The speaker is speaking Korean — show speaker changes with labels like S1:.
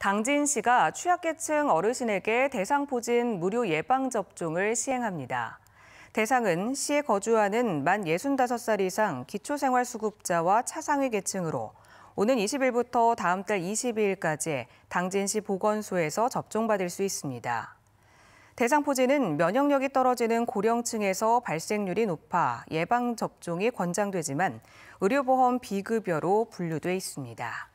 S1: 당진 시가 취약계층 어르신에게 대상포진 무료 예방접종을 시행합니다. 대상은 시에 거주하는 만 65살 이상 기초생활수급자와 차상위 계층으로 오는 20일부터 다음 달 22일까지 당진시 보건소에서 접종받을 수 있습니다. 대상포진은 면역력이 떨어지는 고령층에서 발생률이 높아 예방접종이 권장되지만 의료보험 비급여로 분류돼 있습니다.